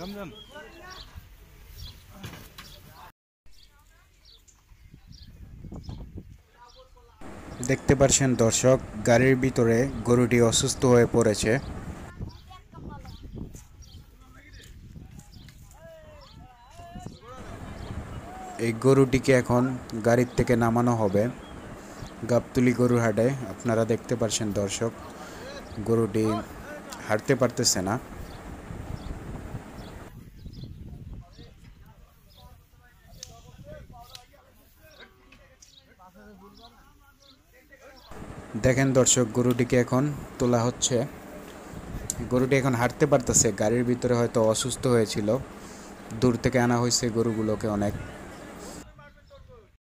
দেখতে পারছেন দর্শক গাড়ির ভিতরে গরুটি অসুস্থ হয়ে পড়েছে এই গরুটিকে এখন গাড়ির থেকে নামানো হবে গাবতুলি গরু হাটে আপনারা দেখতে পারছেন দর্শক গরুটি হাঁটতে পারতেছে না দেখেন দর্শক গরুটিকে এখন তোলা হচ্ছে গরুটি এখন হাঁটতে পারতেছে গাড়ির ভিতরে হয়তো অসুস্থ হয়েছিল দূর থেকে আনা হয়েছে গরুগুলোকে অনেক